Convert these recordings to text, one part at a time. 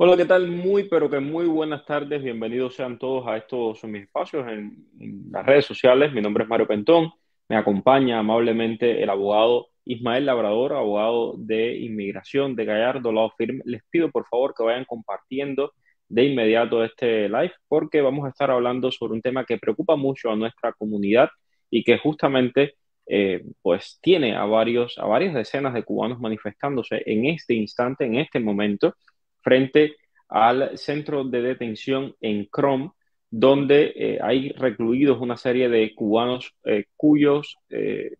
Hola, ¿qué tal? Muy, pero que muy buenas tardes. Bienvenidos sean todos a estos mis espacios en, las redes sociales. Mi nombre es Mario Pentón. Me acompaña amablemente el abogado Ismael Labrador, abogado de inmigración de Gallardo, lado firme. Les pido por favor que vayan compartiendo de inmediato este live porque vamos a estar hablando sobre un tema que preocupa mucho a nuestra comunidad y que justamente eh, pues tiene a, varios, a varias decenas de cubanos manifestándose en este instante, en este momento frente al centro de detención en Crom, donde eh, hay recluidos una serie de cubanos eh, cuyos, eh,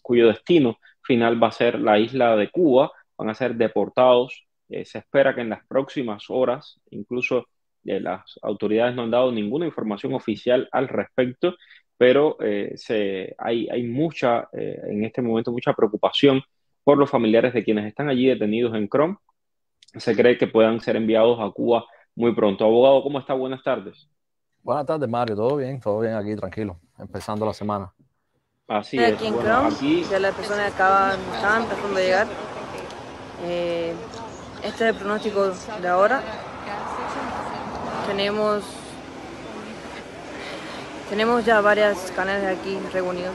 cuyo destino final va a ser la isla de Cuba, van a ser deportados. se espera que en las próximas horas, incluso las autoridades no han dado ninguna información oficial al respecto, pero se, hay, hay mucha, en este momento, mucha preocupación por los familiares de quienes están allí detenidos en Crom, se cree que puedan ser enviados a Cuba muy pronto. Abogado, ¿cómo está? Buenas tardes. Buenas tardes, Mario. ¿Todo bien? Todo bien aquí, tranquilo. Empezando la semana. Así Aquí en ya las personas acaban, de llegar. Eh, este es el pronóstico de ahora. Tenemos, tenemos ya varias canales aquí reunidos.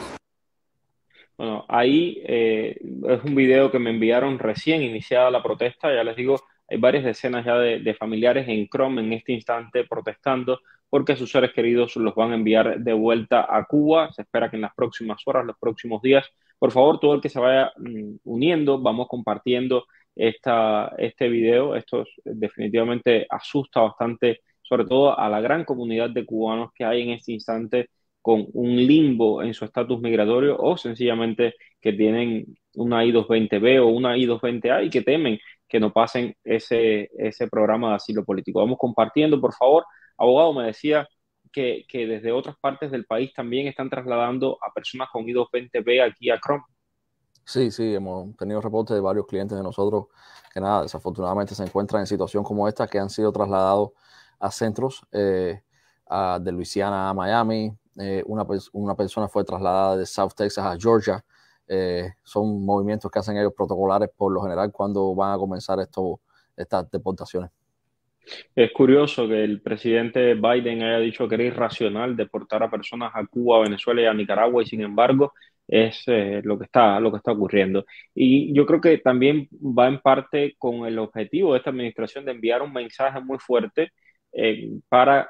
Bueno, ahí eh, es un video que me enviaron recién iniciada la protesta, ya les digo, hay varias decenas ya de, familiares en Chrome en este instante protestando porque sus seres queridos los van a enviar de vuelta a Cuba. Se espera que en las próximas horas, los próximos días, por favor, todo el que se vaya mm, uniendo, vamos compartiendo esta, este video. Esto definitivamente asusta bastante, sobre todo a la gran comunidad de cubanos que hay en este instante con un limbo en su estatus migratorio o sencillamente que tienen una I-220B o una I-220A y que temen que no pasen ese, ese programa de asilo político. Vamos compartiendo, por favor. Abogado, me decía que, desde otras partes del país también están trasladando a personas con I-220B aquí a Chrome. Sí, sí, hemos tenido reportes de varios clientes de nosotros que nada, desafortunadamente se encuentran en situación como esta, que han sido trasladados a centros eh, de Luisiana a Miami, eh, una, una, persona fue trasladada de South Texas a Georgia. Eh, son movimientos que hacen ellos protocolares por lo general cuando van a comenzar esto, estas deportaciones. Es curioso que el presidente Biden haya dicho que era irracional deportar a personas a Cuba, Venezuela y a Nicaragua y sin embargo es eh, lo que está lo que está ocurriendo y yo creo que también va en parte con el objetivo de esta administración de enviar un mensaje muy fuerte eh, para,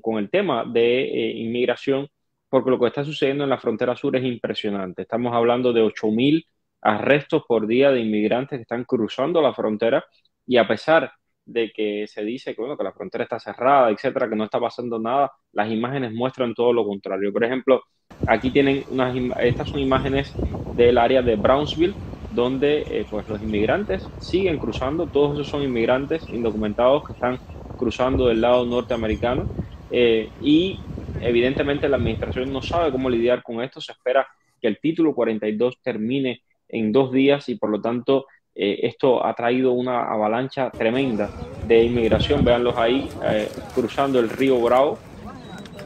con, el tema de eh, inmigración, porque lo que está sucediendo en la frontera sur es impresionante. Estamos hablando de 8.000 arrestos por día de inmigrantes que están cruzando la frontera y a pesar de que se dice que, bueno, que la frontera está cerrada, etcétera, que no está pasando nada, las imágenes muestran todo lo contrario. Por ejemplo, aquí tienen unas, estas son imágenes del área de Brownsville, donde eh, pues los inmigrantes siguen cruzando, todos esos son inmigrantes indocumentados que están cruzando del lado norteamericano. Eh, y evidentemente la administración no sabe cómo lidiar con esto. Se espera que el título 42 termine en dos días y por lo tanto eh, esto ha traído una avalancha tremenda de inmigración. Veanlos ahí eh, cruzando el río Bravo,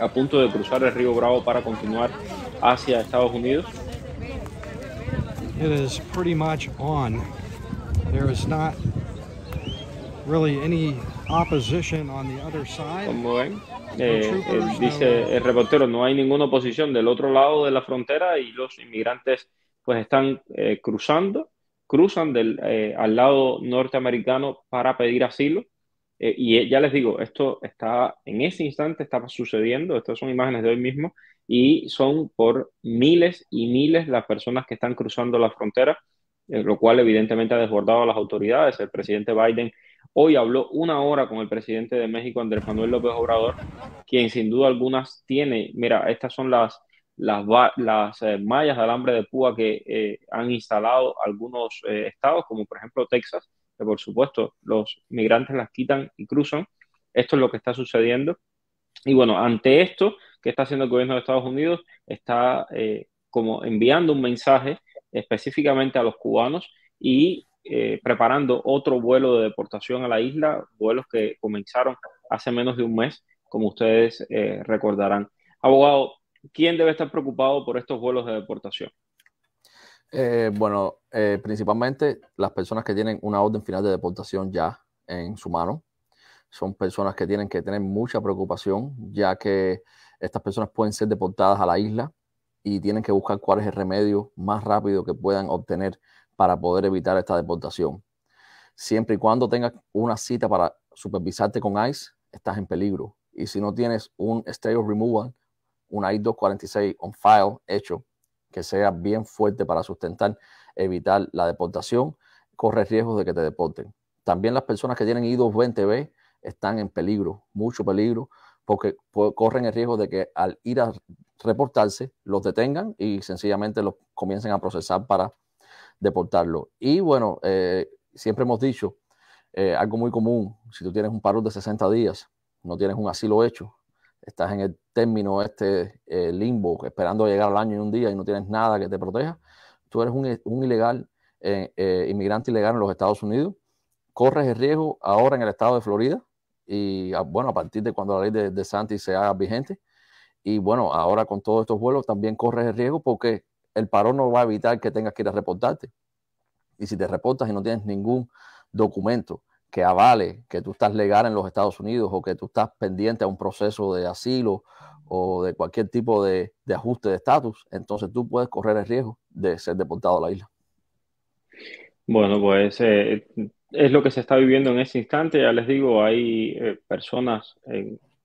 a punto de cruzar el río Bravo para continuar hacia Estados Unidos. pretty much on really any opposition on the other side. Como ven, eh, eh, dice el reportero, no hay ninguna oposición del otro lado de la frontera y los inmigrantes pues están eh, cruzando, cruzan del, al lado norteamericano para pedir asilo. y ya les digo, esto está en ese instante, está sucediendo, estas son imágenes de hoy mismo y son por miles y miles las personas que están cruzando la frontera, lo cual evidentemente ha desbordado a las autoridades. El presidente Biden Hoy habló una hora con el presidente de México, Andrés Manuel López Obrador, quien sin duda algunas tiene, mira, estas son las, las, las eh, mallas de alambre de púa que eh, han instalado algunos eh, estados, como por ejemplo Texas, que por supuesto los migrantes las quitan y cruzan. Esto es lo que está sucediendo. Y bueno, ante esto, ¿qué está haciendo el gobierno de Estados Unidos? Está como enviando un mensaje específicamente a los cubanos y eh, preparando otro vuelo de deportación a la isla, vuelos que comenzaron hace menos de un mes, como ustedes eh, recordarán. Abogado, ¿quién debe estar preocupado por estos vuelos de deportación? Eh, bueno, principalmente las personas que tienen una orden final de deportación ya en su mano. Son personas que tienen que tener mucha preocupación, ya que estas personas pueden ser deportadas a la isla y tienen que buscar cuál es el remedio más rápido que puedan obtener para poder evitar esta deportación. Siempre y cuando tengas una cita para supervisarte con ICE, estás en peligro. Y si no tienes un of Removal, un I-246 on file hecho, que sea bien fuerte para sustentar, evitar la deportación, corres riesgo de que te deporten. También las personas que tienen I-220B están en peligro, mucho peligro, porque corren el riesgo de que al ir a reportarse los detengan y sencillamente los comiencen a procesar para deportarlo. Y bueno, eh, siempre hemos dicho, eh, algo muy común, si tú tienes un paro de 60 días, no tienes un asilo hecho, estás en el término este eh, limbo, esperando llegar al año y un día y no tienes nada que te proteja, tú eres un, ilegal, inmigrante ilegal en los Estados Unidos, corres el riesgo ahora en el estado de Florida y ah, bueno, a partir de cuando la ley de, de Santi sea vigente, y bueno, ahora con todos estos vuelos también corres el riesgo porque el parón no va a evitar que tengas que ir a reportarte. Y si te reportas y no tienes ningún documento que avale que tú estás legal en los Estados Unidos o que tú estás pendiente a un proceso de asilo o de cualquier tipo de, ajuste de estatus, entonces tú puedes correr el riesgo de ser deportado a la isla. Bueno, pues eh, es lo que se está viviendo en ese instante. Ya les digo, hay eh, personas,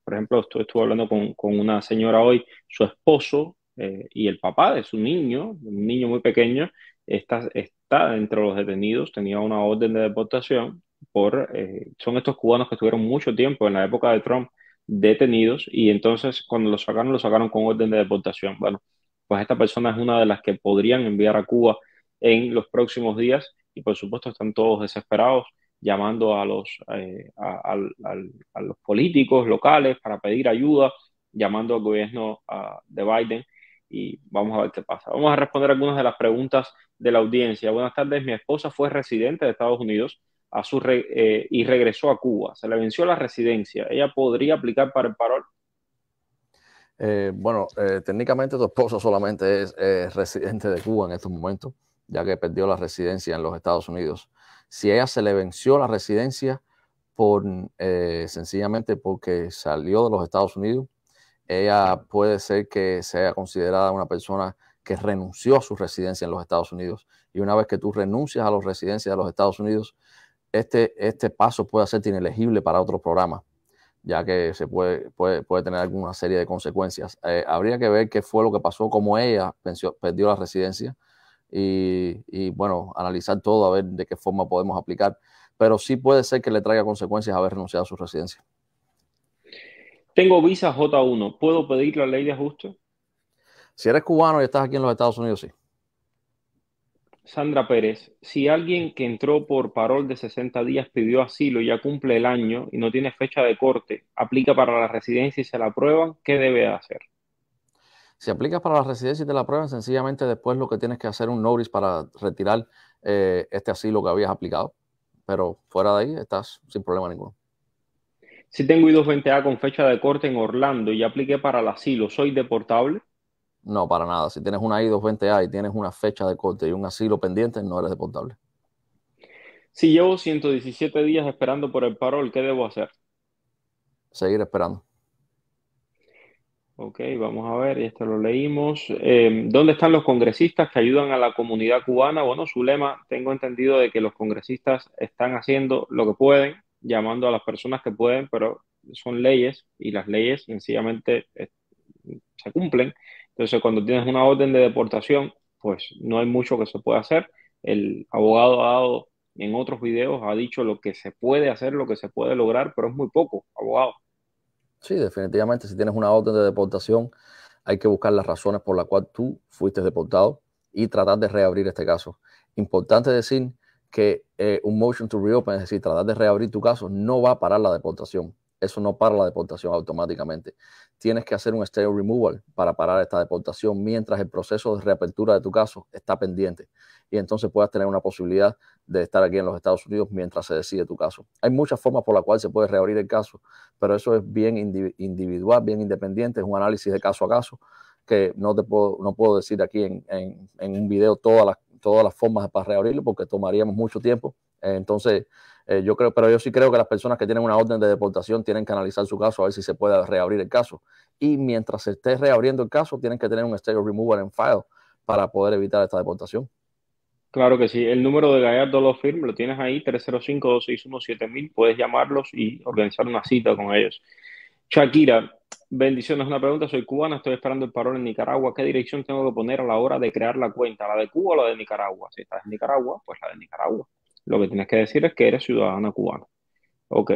por ejemplo, estuve hablando con, una señora hoy, su esposo eh, y el papá de su niño, un niño muy pequeño, está, está entre los detenidos, tenía una orden de deportación por, eh, son estos cubanos que estuvieron mucho tiempo en la época de Trump detenidos y entonces cuando lo sacaron, lo sacaron con orden de deportación. Bueno, pues esta persona es una de las que podrían enviar a Cuba en los próximos días y por supuesto están todos desesperados llamando a los, eh, a los políticos locales para pedir ayuda, llamando al gobierno ah, de Biden y vamos a ver qué pasa. Vamos a responder algunas de las preguntas de la audiencia. Buenas tardes, mi esposa fue residente de Estados Unidos a su eh, y regresó a Cuba. Se le venció la residencia. ¿Ella podría aplicar para el parol? Eh, bueno, eh, técnicamente tu esposo solamente es residente de Cuba en estos momentos, ya que perdió la residencia en los Estados Unidos. Si ella se le venció la residencia por sencillamente porque salió de los Estados Unidos, ella puede ser que sea considerada una persona que renunció a su residencia en los Estados Unidos. Y una vez que tú renuncias a la residencia de los Estados Unidos, este, este, paso puede hacerte inelegible para otro programa, ya que puede, tener alguna serie de consecuencias. Eh, habría que ver qué fue lo que pasó, cómo ella perdió la residencia y, y, bueno, analizar todo a ver de qué forma podemos aplicar. Pero sí puede ser que le traiga consecuencias haber renunciado a su residencia. Tengo visa J1, ¿puedo pedir la ley de ajuste? Si eres cubano y estás aquí en los Estados Unidos, sí. Sandra Pérez, si alguien que entró por parol de 60 días pidió asilo y ya cumple el año y no tiene fecha de corte, aplica para la residencia y se la aprueban, ¿qué debe hacer? Si aplicas para la residencia y te la aprueban, sencillamente después lo que tienes que hacer es un notice para retirar eh, este asilo que habías aplicado. Pero fuera de ahí estás sin problema ninguno. Si tengo I-220A con fecha de corte en Orlando y apliqué para el asilo, ¿soy deportable? No, para nada. Si tienes una I-220A y tienes una fecha de corte y un asilo pendiente, no eres deportable. Si llevo 117 días esperando por el parol, ¿qué debo hacer? Seguir esperando. Ok, vamos a ver, y esto lo leímos. Em, ¿Dónde están los congresistas que ayudan a la comunidad cubana? Bueno, su lema, tengo entendido de que los congresistas están haciendo lo que pueden llamando a las personas que pueden, pero son leyes y las leyes sencillamente eh, se cumplen. Entonces, cuando tienes una orden de deportación, pues no hay mucho que se pueda hacer. El abogado ha dado en otros videos, ha dicho lo que se puede hacer, lo que se puede lograr, pero es muy poco, abogado. Sí, definitivamente, si tienes una orden de deportación, hay que buscar las razones por las cuales tú fuiste deportado y tratar de reabrir este caso. Importante decir que eh, un motion to reopen, es decir, tratar de reabrir tu caso, no va a parar la deportación. Eso no para la deportación automáticamente. Tienes que hacer un stay removal para parar esta deportación mientras el proceso de reapertura de tu caso está pendiente. Y entonces puedas tener una posibilidad de estar aquí en los Estados Unidos mientras se decide tu caso. Hay muchas formas por las cuales se puede reabrir el caso, pero eso es bien individual, bien independiente, es un análisis de caso a caso que no te puedo, no puedo decir aquí en, en, en un video todas las todas las formas para reabrirlo porque tomaríamos mucho tiempo. Eh, entonces, eh, yo creo, pero yo sí creo que las personas que tienen una orden de deportación tienen que analizar su caso a ver si se puede reabrir el caso. Y mientras se esté reabriendo el caso, tienen que tener un state removal en file para poder evitar esta deportación. Claro que sí. El número de Gallardo Law Firm lo tienes ahí, 305-261-7000. Puedes llamarlos y organizar una cita con ellos. Shakira, bendiciones. Una pregunta, soy cubana, estoy esperando el parón en Nicaragua. ¿Qué dirección tengo que poner a la hora de crear la cuenta? ¿La de Cuba o la de Nicaragua? Si estás en Nicaragua, pues la de Nicaragua. Lo que tienes que decir es que eres ciudadana cubana. Ok.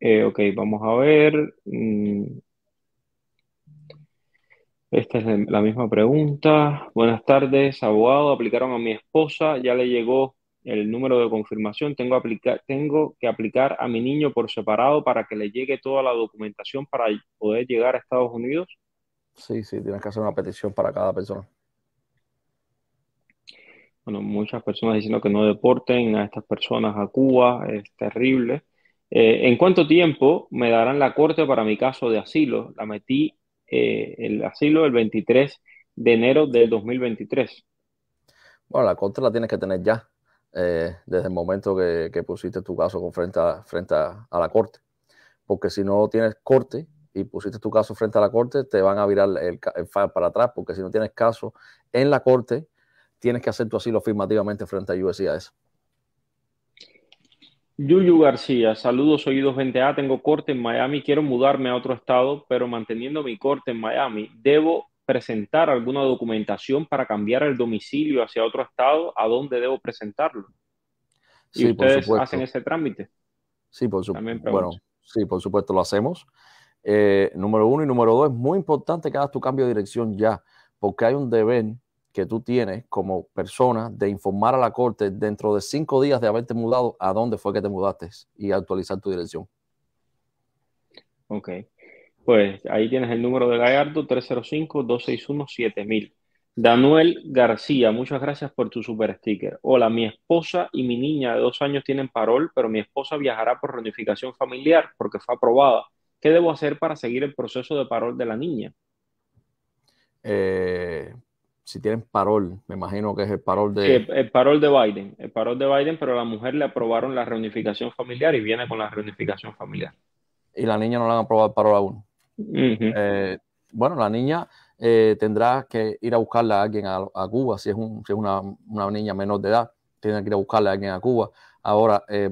Eh, ok, vamos a ver. Mm. Esta es la misma pregunta. Buenas tardes, abogado. Aplicaron a mi esposa, ya le llegó el número de confirmación, tengo, tengo que aplicar a mi niño por separado para que le llegue toda la documentación para poder llegar a Estados Unidos. Sí, sí, tienes que hacer una petición para cada persona. Bueno, muchas personas diciendo que no deporten a estas personas a Cuba, es terrible. Eh, ¿En cuánto tiempo me darán la corte para mi caso de asilo? La metí eh, el asilo el 23 de enero de 2023. Bueno, la corte la tienes que tener ya. Eh, desde el momento que, pusiste tu caso frente, a, frente a, la corte. Porque si no tienes corte y pusiste tu caso frente a la corte, te van a virar el, file para atrás, porque si no tienes caso en la corte, tienes que hacer tu asilo afirmativamente frente a USCIS. Yuyu García, saludos oídos 20A, tengo corte en Miami, quiero mudarme a otro estado, pero manteniendo mi corte en Miami, debo presentar alguna documentación para cambiar el domicilio hacia otro estado, ¿a dónde debo presentarlo? si ustedes hacen ese trámite? Sí, por supuesto. Bueno, sí, por supuesto, lo hacemos. Eh, número uno y número dos, es muy importante que hagas tu cambio de dirección ya, porque hay un deber que tú tienes como persona de informar a la corte dentro de cinco días de haberte mudado a dónde fue que te mudaste y actualizar tu dirección. Ok. Pues ahí tienes el número de Gallardo, 305-261-7000. Daniel García, muchas gracias por tu super sticker. Hola, mi esposa y mi niña de dos años tienen parol, pero mi esposa viajará por reunificación familiar porque fue aprobada. ¿Qué debo hacer para seguir el proceso de parol de la niña? Eh, si tienen parol, me imagino que es el parol de... El, parol de Biden, el parol de Biden, pero a la mujer le aprobaron la reunificación familiar y viene con la reunificación familiar. Y la niña no la han aprobado el parol aún. Eh, bueno, la niña eh, tendrá que ir a buscarla a alguien a, Cuba, si es, una, niña menor de edad, tiene que ir a buscarla a alguien a Cuba. Ahora, eh,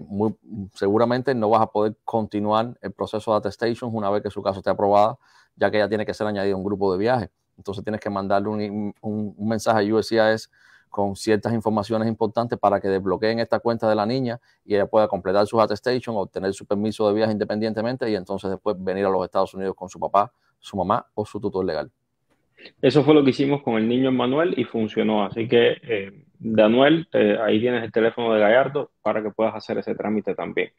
seguramente no vas a poder continuar el proceso de attestation una vez que su caso esté aprobado, ya que ya tiene que ser añadido a un grupo de viaje. Entonces tienes que mandarle un, un mensaje a USCIS con ciertas informaciones importantes para que desbloqueen esta cuenta de la niña y ella pueda completar su attestation, obtener su permiso de viaje independientemente y entonces después venir a los Estados Unidos con su papá, su mamá o su tutor legal. Eso fue lo que hicimos con el niño Manuel y funcionó. Así que, eh, Daniel, eh, ahí tienes el teléfono de Gallardo para que puedas hacer ese trámite también.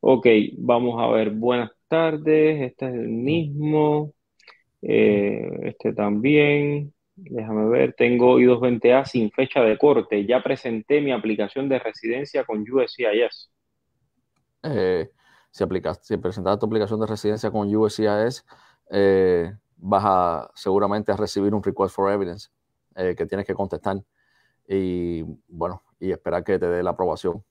Ok, vamos a ver. Buenas tardes. Este es el mismo. Eh, este también. Déjame ver, tengo I220A sin fecha de corte. Ya presenté mi aplicación de residencia con USCIS. Eh, si, si presentas tu aplicación de residencia con USCIS, eh, vas a seguramente a recibir un request for evidence eh, que tienes que contestar y bueno, y esperar que te dé la aprobación.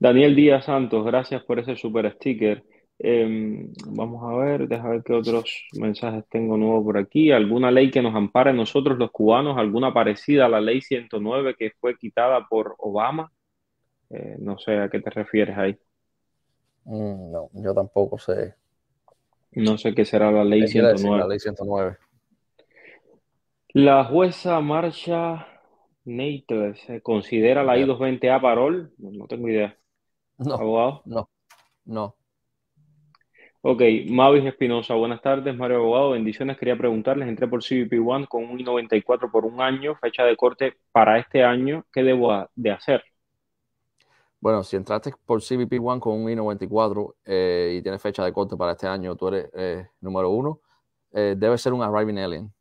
Daniel Díaz Santos, gracias por ese super sticker. Em, vamos a ver, déjame ver qué otros mensajes tengo nuevo por aquí. ¿Alguna ley que nos ampare nosotros los cubanos? ¿Alguna parecida a la ley 109 que fue quitada por Obama? Eh, no sé a qué te refieres ahí. Mm, no, yo tampoco sé. No sé qué será la ley 109. La La jueza Marcha se considera la I-220A parol. No tengo idea. ¿Abogado? No, no. Ok, Mavis Espinosa, buenas tardes, Mario Abogado, bendiciones. Quería preguntarles, entré por CBP One con un i 94 por un año, fecha de corte para este año, ¿qué debo de hacer? Bueno, si entraste por CBP One con un I-94 eh, y tienes fecha de corte para este año, tú eres eh, número uno, eh, debe ser un arriving alien.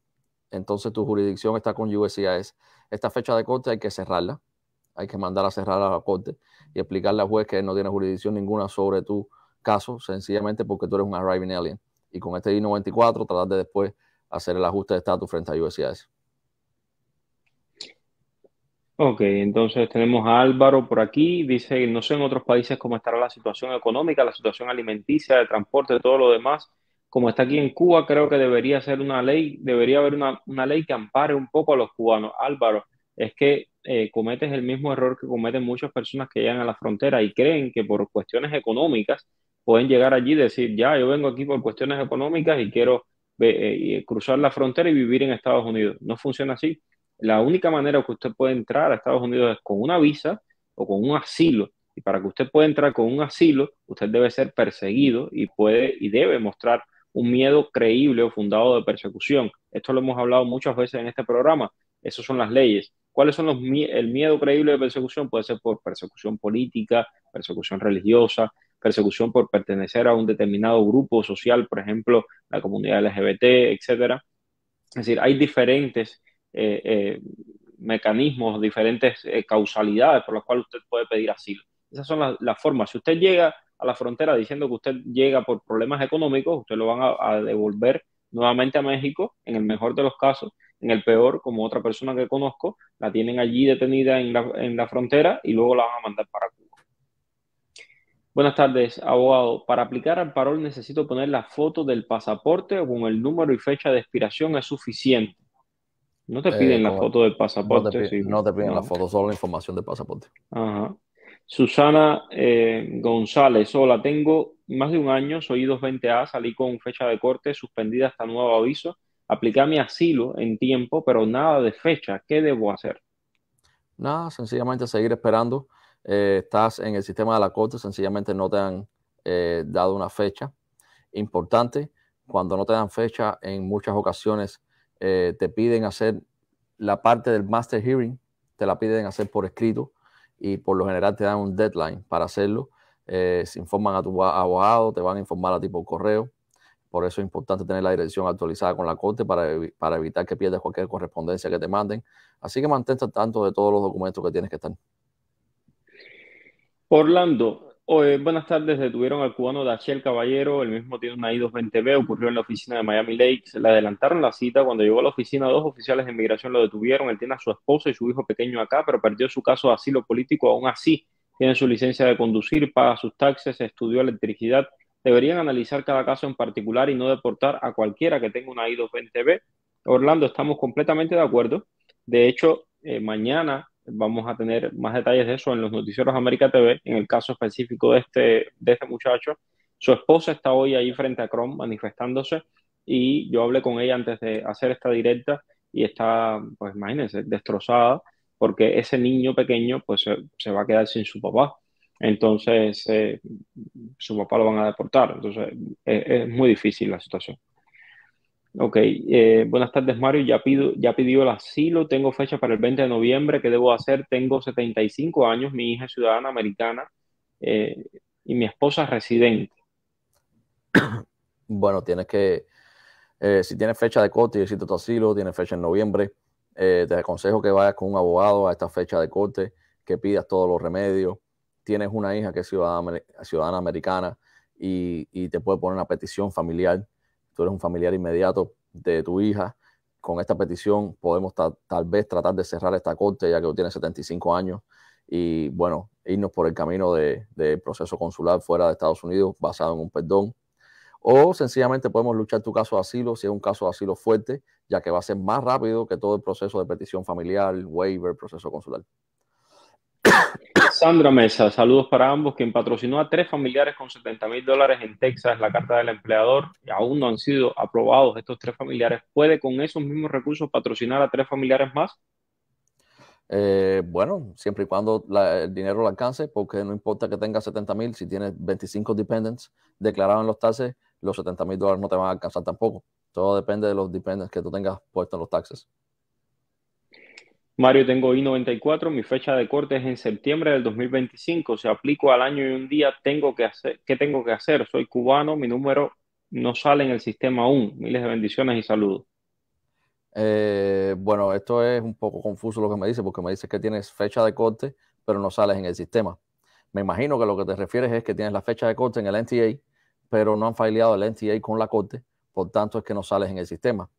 Entonces tu jurisdicción está con USCIS. Esta fecha de corte hay que cerrarla, hay que mandar a cerrar a la corte y explicarle al juez que no tiene jurisdicción ninguna sobre tu caso, sencillamente porque tú eres un arriving alien. Y con este I-94 tratar de después hacer el ajuste de estatus frente a USCIS. Ok, entonces tenemos a Álvaro por aquí. Dice, no sé en otros países cómo estará la situación económica, la situación alimenticia, de transporte, todo lo demás. Como está aquí en Cuba, creo que debería ser una ley, debería haber una, una ley que ampare un poco a los cubanos. Álvaro, es que eh, cometes el mismo error que cometen muchas personas que llegan a la frontera y creen que por cuestiones económicas pueden llegar allí y decir, ya, yo vengo aquí por cuestiones económicas y quiero eh, eh, cruzar la frontera y vivir en Estados Unidos. No funciona así. La única manera que usted puede entrar a Estados Unidos es con una visa o con un asilo. Y para que usted pueda entrar con un asilo, usted debe ser perseguido y puede y debe mostrar un miedo creíble o fundado de persecución. Esto lo hemos hablado muchas veces en este programa. Esas son las leyes. ¿Cuáles son los el miedo creíble de persecución? Puede ser por persecución política, persecución religiosa, persecución por pertenecer a un determinado grupo social, por ejemplo, la comunidad LGBT, etc Es decir, hay diferentes eh, eh, mecanismos, diferentes eh, causalidades por las cuales usted puede pedir asilo. Esas son las, formas. Si usted llega a la frontera diciendo que usted llega por problemas económicos, usted lo van a, devolver nuevamente a México, en el mejor de los casos, en el peor, como otra persona que conozco, la tienen allí detenida en la, en la frontera y luego la van a mandar para Cuba. Buenas tardes, abogado. Para aplicar al parol necesito poner la foto del pasaporte o con el número y fecha de expiración es suficiente. No te eh, piden la foto del pasaporte. No te, piden, la foto, solo la información del pasaporte. Susana eh, González, hola, tengo más de un año, soy 220A, salí con fecha de corte suspendida hasta nuevo aviso. Apliqué mi asilo en tiempo, pero nada de fecha. ¿Qué debo hacer? Nada, sencillamente seguir esperando. Eh, estás en el sistema de la corte, sencillamente no te han eh, dado una fecha importante. Cuando no te dan fecha, en muchas ocasiones eh, te piden hacer la parte del master hearing, te la piden hacer por escrito y por lo general te dan un deadline para hacerlo. se informan a tu abogado, te van a informar a ti por correo. Por eso es importante tener la dirección actualizada con la corte para, para evitar que pierdas cualquier correspondencia que te manden. Así que mantente al tanto de todos los documentos que tienes que estar. Orlando, eh, buenas tardes, detuvieron al cubano Dachel Caballero, el mismo tiene una I-220B, ocurrió en la oficina de Miami Lakes, le adelantaron la cita, cuando llegó a la oficina dos oficiales de inmigración lo detuvieron, él tiene a su esposa y su hijo pequeño acá, pero perdió su caso de asilo político, aún así tiene su licencia de conducir, paga sus taxes, estudió electricidad, deberían analizar cada caso en particular y no deportar a cualquiera que tenga una I-220B. Orlando, estamos completamente de acuerdo, de hecho, eh, mañana Vamos a tener más detalles de eso en los noticieros América TV, en el caso específico este, de este, muchacho. Su esposa está hoy ahí frente a Chrome manifestándose y yo hablé con ella antes de hacer esta directa y está, pues imagínense, destrozada porque ese niño pequeño pues se, va a quedar sin su papá. Entonces, eh, su papá lo van a deportar. Entonces, es muy difícil la situación. Ok, eh, buenas tardes Mario, ya, pido, ya pidió el asilo, tengo fecha para el 20 de noviembre, ¿qué debo hacer? Tengo 75 años, mi hija es ciudadana americana eh, y mi esposa es residente. Bueno, tienes que, eh, si tienes fecha de corte y necesitas tu asilo, tienes fecha en noviembre, te aconsejo que vayas con un abogado a esta fecha de corte, que pidas todos los remedios, tienes una hija que es ciudadana, ciudadana americana y, y te puede poner una petición familiar tú eres un familiar inmediato de tu hija, con esta petición podemos tal vez tratar de cerrar esta corte, ya que tiene 75 años, y bueno, irnos por el camino del de proceso consular fuera de Estados Unidos basado en un perdón. O sencillamente podemos luchar tu caso de asilo, si es un caso de asilo fuerte, ya que va a ser más rápido que todo el proceso de petición familiar, waiver, proceso consular. Sandra Mesa, saludos para ambos, quien patrocinó a tres familiares con 70 mil dólares en Texas, la carta del empleador, y aún no han sido aprobados estos tres familiares. ¿Puede con esos mismos recursos patrocinar a tres familiares más? Eh, bueno, siempre y cuando el dinero lo alcance, porque no importa que tengas 70 mil, si tienes 25 dependents declarados en los taxes, los 70 mil dólares no te van a alcanzar tampoco. Todo depende de los dependents que tú tengas puestos en los taxes. Mario, tengo I-94, mi fecha de corte es en septiembre del 2025, Se aplica al año y un día, tengo que hacer, ¿qué tengo que hacer? Soy cubano, mi número no sale en el sistema aún. Miles de bendiciones y saludos. Eh, bueno, esto es un poco confuso lo que me dice, porque me dice que tienes fecha de corte, pero no sales en el sistema. Me imagino que lo que te refieres es que tienes la fecha de corte en el NTA, pero no han fileado el NTA con la corte, por tanto es que no sales en el sistema.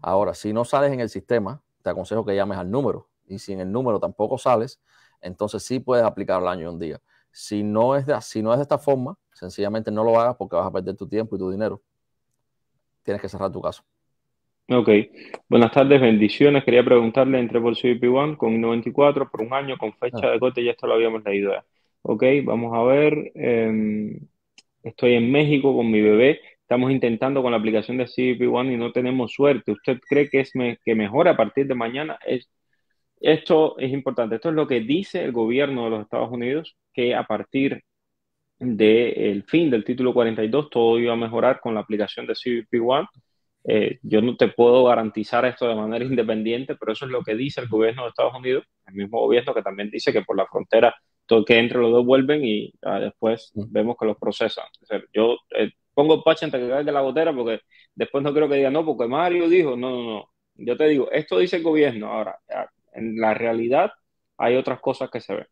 Ahora, si no sales en el sistema, te aconsejo que llames al número. Y si en el número tampoco sales, entonces sí puedes aplicar el año un día. Si no es de, si no es de esta forma, sencillamente no lo hagas porque vas a perder tu tiempo y tu dinero. Tienes que cerrar tu caso. Ok. Buenas tardes, bendiciones. Quería preguntarle entre por cvp 1 con 94 por un año con fecha ah. de corte, ya esto lo habíamos leído. Ya. Ok, vamos a ver. Em, estoy en México con mi bebé Estamos intentando con la aplicación de CBP One y no tenemos suerte. ¿Usted cree que es que mejora a partir de mañana? Es, esto es importante. Esto es lo que dice el gobierno de los Estados Unidos, que a partir del fin del título 42 todo iba a mejorar con la aplicación de CBP One. Eh, yo no te puedo garantizar esto de manera independiente, pero eso es lo que dice el gobierno de Estados Unidos, el mismo gobierno que también dice que por la frontera todo que entre los dos vuelven y ah, después mm. vemos que los procesan. yo eh, pongo el parche antes que de la botera porque después no creo que diga, no, porque Mario dijo, no, no, no. Yo te digo, esto dice el gobierno. Ahora, en la realidad hay otras cosas que se ven.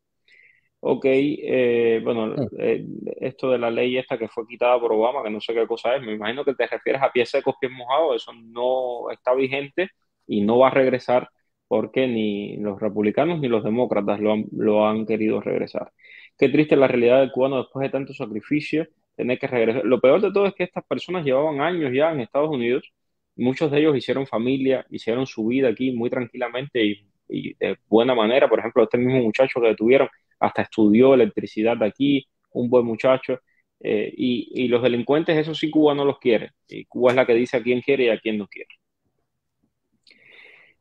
Ok, eh, bueno, eh, esto de la ley esta que fue quitada por Obama, que no sé qué cosa es, me imagino que te refieres a pies secos, pies mojados, eso no está vigente y no va a regresar porque ni los republicanos ni los demócratas lo han, lo han querido regresar. Qué triste la realidad del cubano después de tanto sacrificio tener que regresar. Lo peor de todo es que estas personas llevaban años ya en Estados Unidos, muchos de ellos hicieron familia, hicieron su vida aquí muy tranquilamente y, de buena manera. Por ejemplo, este mismo muchacho que detuvieron hasta estudió electricidad de aquí, un buen muchacho. Eh, y, los delincuentes, eso sí, Cuba no los quiere. Y Cuba es la que dice a quién quiere y a quién no quiere.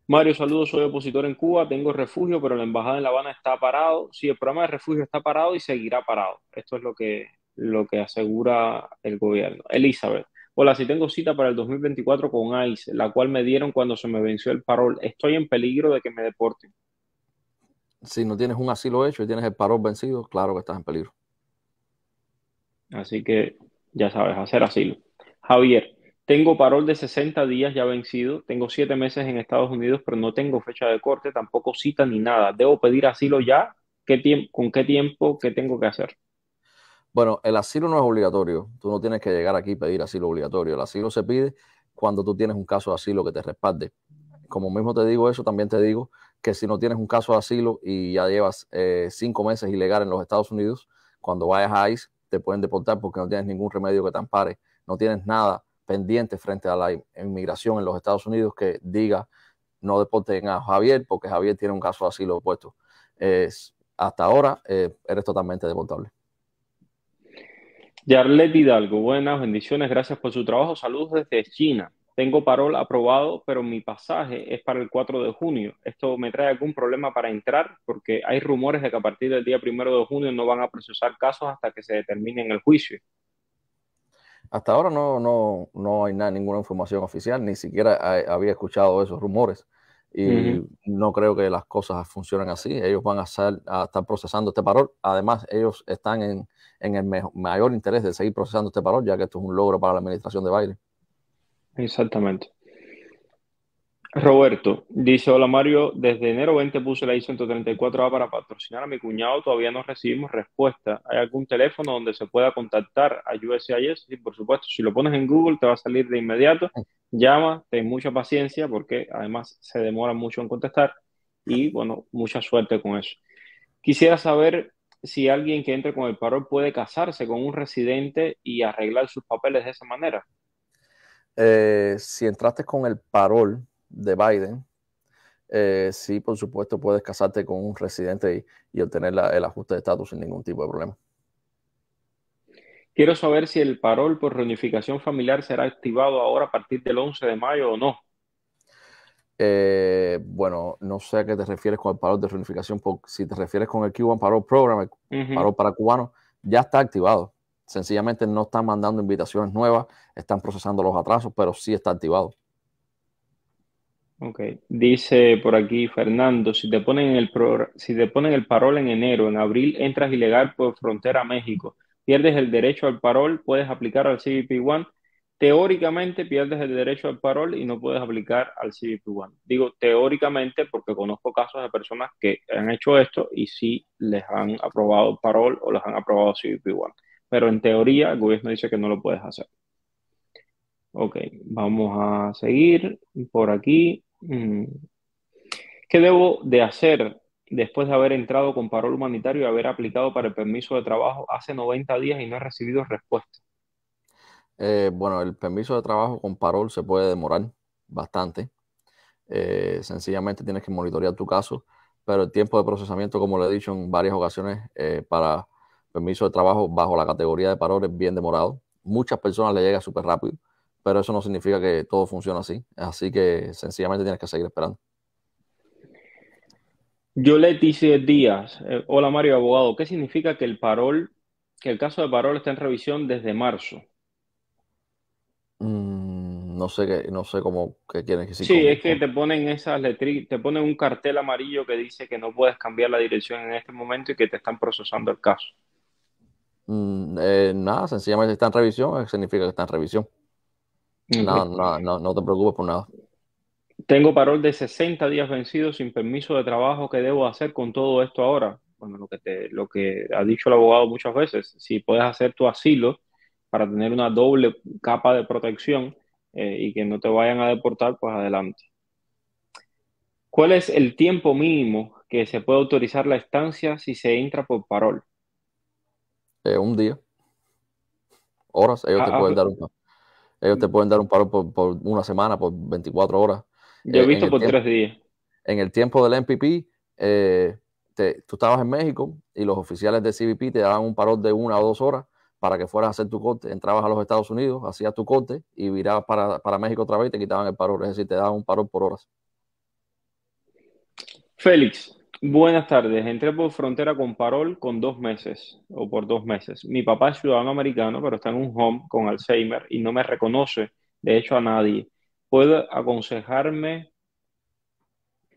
Mario, saludos, soy opositor en Cuba, tengo refugio, pero la embajada en La Habana está parado. Sí, el programa de refugio está parado y seguirá parado. Esto es lo que lo que asegura el gobierno. Elizabeth, hola, si tengo cita para el 2024 con ICE, la cual me dieron cuando se me venció el parol. Estoy en peligro de que me deporten. Si no tienes un asilo hecho y tienes el parol vencido, claro que estás en peligro. Así que ya sabes, hacer asilo. Javier, tengo parol de 60 días ya vencido, tengo 7 meses en Estados Unidos, pero no tengo fecha de corte, tampoco cita ni nada. ¿Debo pedir asilo ya? ¿Con qué tiempo? ¿Qué tengo que hacer? Bueno, el asilo no es obligatorio. Tú no tienes que llegar aquí y pedir asilo obligatorio. El asilo se pide cuando tú tienes un caso de asilo que te respalde. Como mismo te digo eso, también te digo que si no tienes un caso de asilo y ya llevas eh, cinco meses ilegal en los Estados Unidos, cuando vayas a ICE te pueden deportar porque no tienes ningún remedio que te ampare, no tienes nada pendiente frente a la inmigración en los Estados Unidos que diga no deporten a Javier porque Javier tiene un caso de asilo opuesto. hasta ahora eh, eres totalmente deportable. Yarlet Hidalgo, buenas bendiciones, gracias por su trabajo. Saludos desde China. Tengo parol aprobado, pero mi pasaje es para el 4 de junio. ¿Esto me trae algún problema para entrar? Porque hay rumores de que a partir del día 1 de junio no van a procesar casos hasta que se determine en el juicio. Hasta ahora no, no, no hay nada, ninguna información oficial, ni siquiera había escuchado esos rumores y no creo que las cosas funcionen así. Ellos van a, a estar procesando este parol. Además, ellos están en, en el mayor interés de seguir procesando este parol, ya que esto es un logro para la administración de baile Exactamente. Roberto dice: Hola Mario, desde enero 20 puse la I-134A para patrocinar a mi cuñado, todavía no recibimos respuesta. ¿Hay algún teléfono donde se pueda contactar a USIS? y por supuesto, si lo pones en Google te va a salir de inmediato. Llama, ten mucha paciencia porque además se demora mucho en contestar y bueno, mucha suerte con eso. Quisiera saber si alguien que entre con el parol puede casarse con un residente y arreglar sus papeles de esa manera. Eh, si entraste con el parol, de Biden, si eh, sí, por supuesto, puedes casarte con un residente y, obtener el ajuste de estatus sin ningún tipo de problema. Quiero saber si el parol por reunificación familiar será activado ahora a partir del 11 de mayo o no. Eh, bueno, no sé a qué te refieres con el parol de reunificación, si te refieres con el Cuban Parol Program, el parol para cubanos, ya está activado. Sencillamente no están mandando invitaciones nuevas, están procesando los atrasos, pero sí está activado. Ok, dice por aquí Fernando, si te ponen el si te ponen el parol en enero, en abril entras ilegal por frontera a México, pierdes el derecho al parol, puedes aplicar al CBP1. Teóricamente pierdes el derecho al parol y no puedes aplicar al CBP1. Digo teóricamente porque conozco casos de personas que han hecho esto y sí les han aprobado parol o les han aprobado CBP1. Pero en teoría el gobierno dice que no lo puedes hacer. Ok, vamos a seguir por aquí. Mm. ¿Qué debo de hacer después de haber entrado con parol humanitario y haber aplicado para el permiso de trabajo hace 90 días y no he recibido respuesta? Eh, bueno, el permiso de trabajo con parol se puede demorar bastante. Eh, sencillamente tienes que monitorear tu caso, pero el tiempo de procesamiento, como lo he dicho en varias ocasiones, eh, para permiso de trabajo bajo la categoría de parol es bien demorado. Muchas personas le llega súper rápido, pero eso no significa que todo funcione así. Así que sencillamente tienes que seguir esperando. le dice Díaz, eh, hola Mario, abogado, ¿qué significa que el parol, que el caso de parol está en revisión desde marzo? Mm, no sé qué, no sé cómo que quieres que sí. Sí, es que te ponen esas te ponen un cartel amarillo que dice que no puedes cambiar la dirección en este momento y que te están procesando el caso. Mm, eh, nada, sencillamente está en revisión, eh, significa que está en revisión. No, no, no, no te preocupes por nada. Tengo parol de 60 días vencidos sin permiso de trabajo. ¿Qué debo hacer con todo esto ahora? Bueno, lo que, ha dicho el abogado muchas veces, si puedes hacer tu asilo para tener una doble capa de protección eh, y que no te vayan a deportar, pues adelante. ¿Cuál es el tiempo mínimo que se puede autorizar la estancia si se entra por parol? Eh, un día. Horas, ellos ah, te ah, pueden dar un ellos te pueden dar un paro por, una semana, por 24 horas. Yo he eh, visto por tres días. En el tiempo del MPP, eh, tú estabas en México y los oficiales de CBP te daban un paro de una o dos horas para que fueras a hacer tu corte. Entrabas a los Estados Unidos, hacías tu corte y virabas para, para México otra vez y te quitaban el paro. Es decir, te daban un paro por horas. Félix, Buenas tardes. Entré por frontera con parol con dos meses o por dos meses. Mi papá es ciudadano americano, pero está en un home con Alzheimer y no me reconoce, de hecho, a nadie. ¿Puede aconsejarme,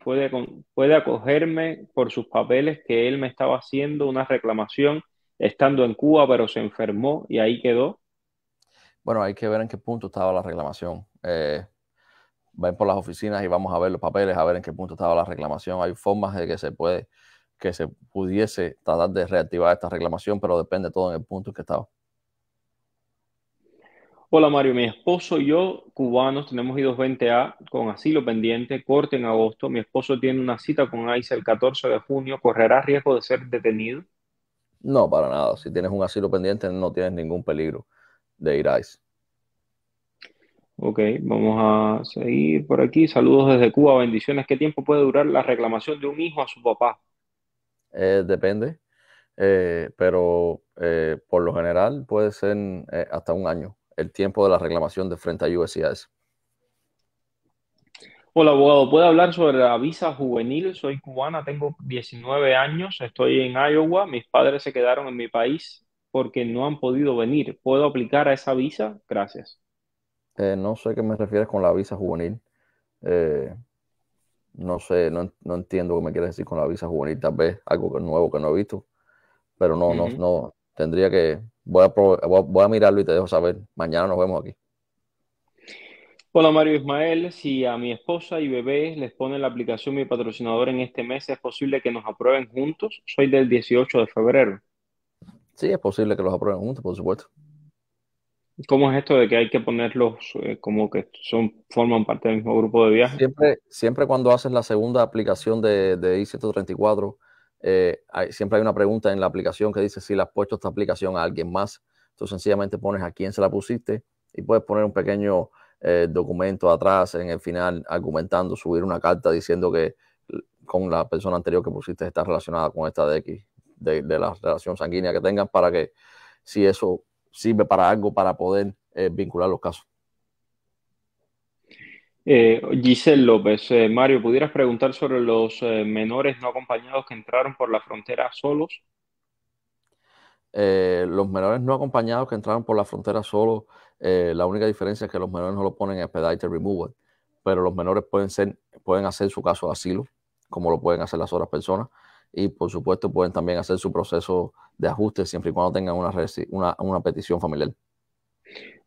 puede, puede acogerme por sus papeles que él me estaba haciendo una reclamación estando en Cuba, pero se enfermó y ahí quedó? Bueno, hay que ver en qué punto estaba la reclamación. Eh, ven por las oficinas y vamos a ver los papeles, a ver en qué punto estaba la reclamación. Hay formas de que se puede, que se pudiese tratar de reactivar esta reclamación, pero depende todo en el punto en que estaba. Hola Mario, mi esposo y yo, cubanos, tenemos I220A con asilo pendiente, corte en agosto. Mi esposo tiene una cita con ICE el 14 de junio. ¿Correrá riesgo de ser detenido? No, para nada. Si tienes un asilo pendiente, no tienes ningún peligro de ir a ICE. Ok, vamos a seguir por aquí. Saludos desde Cuba, bendiciones. ¿Qué tiempo puede durar la reclamación de un hijo a su papá? Eh, depende, eh, pero eh, por lo general puede ser hasta un año el tiempo de la reclamación de frente a USCIS. Hola, abogado. ¿Puede hablar sobre la visa juvenil? Soy cubana, tengo 19 años, estoy en Iowa. Mis padres se quedaron en mi país porque no han podido venir. ¿Puedo aplicar a esa visa? Gracias. Eh, no sé qué me refieres con la visa juvenil. Eh, no sé, no, no, entiendo qué me quieres decir con la visa juvenil. Tal vez algo nuevo que no he visto. Pero no, no, no. Tendría que. Voy a, voy a mirarlo y te dejo saber. Mañana nos vemos aquí. Hola Mario Ismael, si a mi esposa y bebés les pone la aplicación mi patrocinador en este mes, ¿es posible que nos aprueben juntos? Soy del 18 de febrero. Sí, es posible que los aprueben juntos, por supuesto. ¿Cómo es esto de que hay que ponerlos eh, como que son, forman parte del mismo grupo de viaje? Siempre, siempre cuando haces la segunda aplicación de, de I-134, eh, siempre hay una pregunta en la aplicación que dice si le has puesto esta aplicación a alguien más. Tú sencillamente pones a quién se la pusiste y puedes poner un pequeño eh, documento atrás en el final argumentando, subir una carta diciendo que con la persona anterior que pusiste está relacionada con esta de X, de, de la relación sanguínea que tengan para que si eso sirve para algo para poder eh, vincular los casos. Eh, Giselle López, eh, Mario, ¿pudieras preguntar sobre los menores no acompañados que entraron por la frontera solos? los menores no acompañados que entraron por la frontera solos, la única diferencia es que los menores no lo ponen en expedited removal, pero los menores pueden hacer su caso de asilo, como lo pueden hacer las otras personas y por supuesto pueden también hacer su proceso de ajuste siempre y cuando tengan una, una, petición familiar.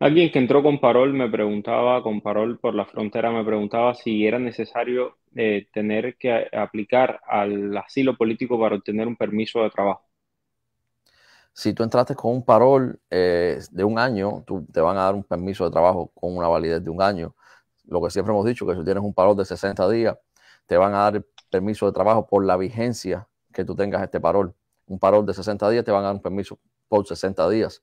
Alguien que entró con parol me preguntaba, con parol por la frontera, me preguntaba si era necesario eh, tener que aplicar al asilo político para obtener un permiso de trabajo. Si tú entraste con un parol eh, de un año, tú, te van a dar un permiso de trabajo con una validez de un año. Lo que siempre hemos dicho, que si tienes un parol de 60 días, te van a dar permiso de trabajo por la vigencia que tú tengas este parol. Un parol de 60 días te van a dar un permiso por 60 días.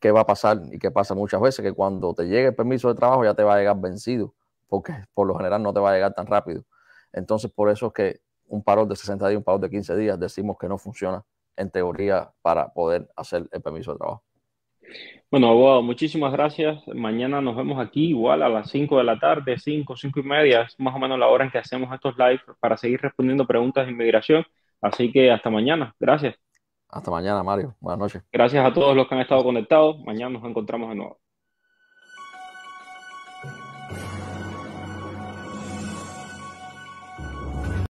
¿Qué va a pasar? Y qué pasa muchas veces, que cuando te llegue el permiso de trabajo ya te va a llegar vencido, porque por lo general no te va a llegar tan rápido. Entonces, por eso es que un parol de 60 días, un parol de 15 días, decimos que no funciona en teoría para poder hacer el permiso de trabajo. Bueno, abogado, muchísimas gracias. Mañana nos vemos aquí igual a las 5 de la tarde, 5, 5 y media, más o menos la hora en que hacemos estos live para seguir respondiendo preguntas de inmigración. Así que hasta mañana. Gracias. Hasta mañana, Mario. Buenas noches. Gracias a todos los que han estado conectados. Mañana nos encontramos de nuevo.